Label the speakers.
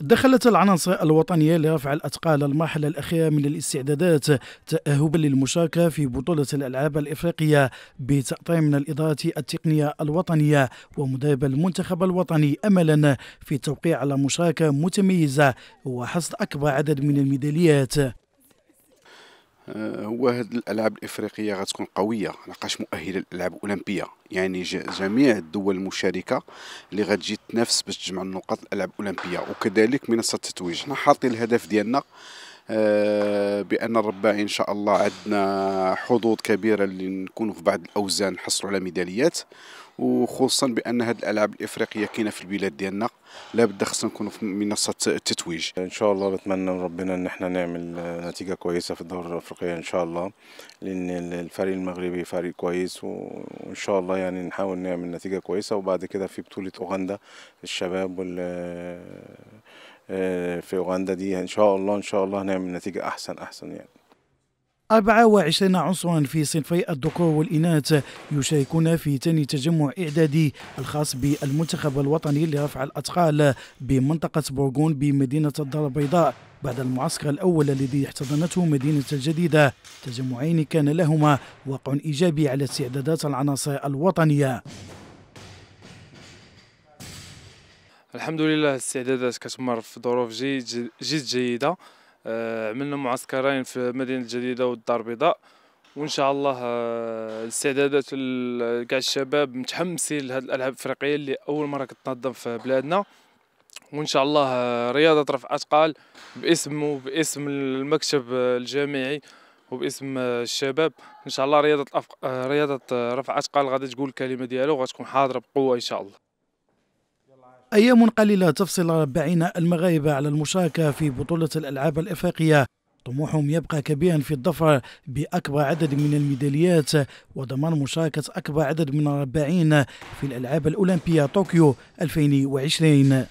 Speaker 1: دخلت العناصر الوطنية لرفع الأثقال المرحلة الأخيرة من الاستعدادات تأهبا للمشاركة في بطولة الألعاب الإفريقية بتأطير من الإدارة التقنية الوطنية ومدرب المنتخب الوطني أملا في التوقيع على مشاركة متميزة وحصد أكبر عدد من الميداليات
Speaker 2: آه، هو هاد الالعاب الافريقيه غتكون قويه لقاش مؤهله للالعاب الاولمبيه يعني جميع الدول المشاركه اللي غتجي تنافس باش تجمع النقاط الالعاب الاولمبيه وكذلك منصه التتويج حنا حاطين الهدف ديالنا آه، بان الرباعي ان شاء الله عندنا حظوظ كبيره اللي نكونوا في بعض الاوزان نحصلوا على ميداليات وخصوصا بان هذه الالعاب الافريقيه كاينه في البلاد ديالنا لا بد خصنا نكونوا في منصه التتويج ان شاء الله نتمنى من ربنا ان احنا نعمل نتيجه
Speaker 3: كويسه في الدوري الافريقيه ان شاء الله لان الفريق المغربي فريق كويس وان شاء الله يعني نحاول نعمل نتيجه كويسه وبعد كده في بطوله اوغندا الشباب وال آه، في أوغندا دي إن شاء الله إن شاء الله هنعمل نتيجة أحسن أحسن يعني
Speaker 1: 24 عنصرا في صنفي الذكور والإناث يشاركون في ثاني تجمع إعدادي الخاص بالمنتخب الوطني لرفع الأثقال بمنطقة بورغون بمدينة الدار البيضاء بعد المعسكر الأول الذي احتضنته مدينة الجديدة تجمعين كان لهما وقع إيجابي على استعدادات العناصر الوطنية
Speaker 4: الحمد لله الاستعدادات كتمر في ظروف جيد جد جيده آه، عملنا معسكرين في مدينه الجديده والدار البيضاء وان شاء الله آه، الاستعدادات كاع الشباب متحمسين لهذه الالعاب الافريقيه اللي اول مره كتنظم في بلادنا وان شاء الله آه، رياضه رفع اثقال باسم وباسم المكتب الجامعي وباسم الشباب ان شاء الله رياضه رياضه رفع اثقال غادي تقول الكلمه ديالو وغتكون حاضره بقوه ان شاء الله
Speaker 1: أيام قليلة تفصل ربعين المغاربة على المشاركة في بطولة الألعاب الإفريقية طموحهم يبقى كبيرا في الظفر بأكبر عدد من الميداليات وضمان مشاركة أكبر عدد من الرباعين في الألعاب الأولمبية طوكيو 2020